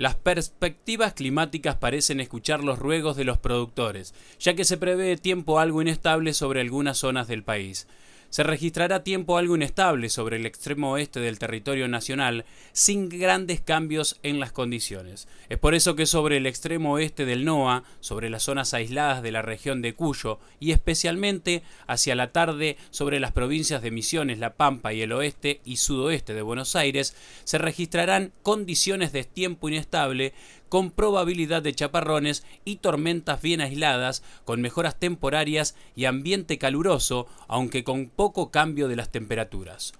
Las perspectivas climáticas parecen escuchar los ruegos de los productores, ya que se prevé tiempo algo inestable sobre algunas zonas del país se registrará tiempo algo inestable sobre el extremo oeste del territorio nacional, sin grandes cambios en las condiciones. Es por eso que sobre el extremo oeste del NOA, sobre las zonas aisladas de la región de Cuyo y especialmente hacia la tarde sobre las provincias de Misiones, La Pampa y el oeste y sudoeste de Buenos Aires, se registrarán condiciones de tiempo inestable con probabilidad de chaparrones y tormentas bien aisladas, con mejoras temporarias y ambiente caluroso, aunque con poco cambio de las temperaturas.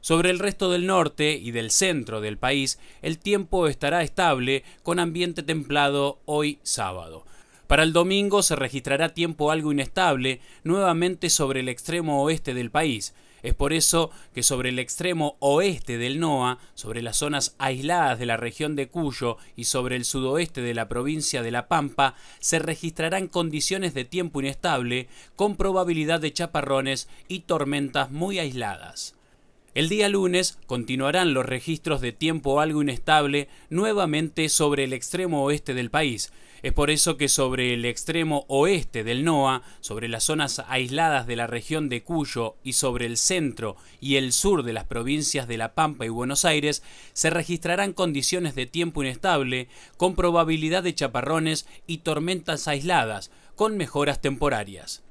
Sobre el resto del norte y del centro del país, el tiempo estará estable con ambiente templado hoy sábado. Para el domingo se registrará tiempo algo inestable, nuevamente sobre el extremo oeste del país. Es por eso que sobre el extremo oeste del NOA, sobre las zonas aisladas de la región de Cuyo y sobre el sudoeste de la provincia de La Pampa, se registrarán condiciones de tiempo inestable con probabilidad de chaparrones y tormentas muy aisladas. El día lunes continuarán los registros de tiempo algo inestable nuevamente sobre el extremo oeste del país. Es por eso que sobre el extremo oeste del NOA, sobre las zonas aisladas de la región de Cuyo y sobre el centro y el sur de las provincias de La Pampa y Buenos Aires, se registrarán condiciones de tiempo inestable con probabilidad de chaparrones y tormentas aisladas, con mejoras temporarias.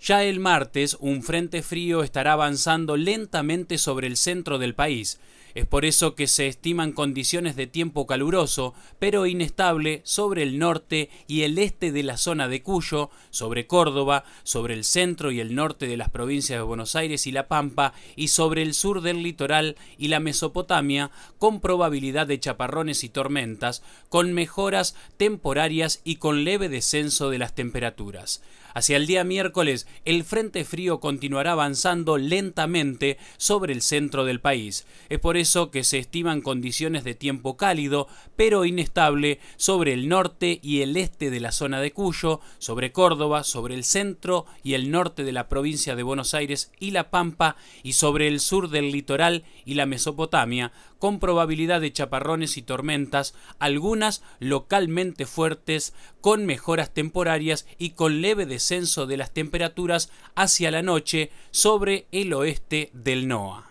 Ya el martes, un frente frío estará avanzando lentamente sobre el centro del país, es por eso que se estiman condiciones de tiempo caluroso, pero inestable, sobre el norte y el este de la zona de Cuyo, sobre Córdoba, sobre el centro y el norte de las provincias de Buenos Aires y La Pampa, y sobre el sur del litoral y la Mesopotamia, con probabilidad de chaparrones y tormentas, con mejoras temporarias y con leve descenso de las temperaturas. Hacia el día miércoles, el frente frío continuará avanzando lentamente sobre el centro del país. Es por que se estiman condiciones de tiempo cálido pero inestable sobre el norte y el este de la zona de Cuyo, sobre Córdoba, sobre el centro y el norte de la provincia de Buenos Aires y La Pampa y sobre el sur del litoral y la Mesopotamia, con probabilidad de chaparrones y tormentas, algunas localmente fuertes, con mejoras temporarias y con leve descenso de las temperaturas hacia la noche sobre el oeste del NOA.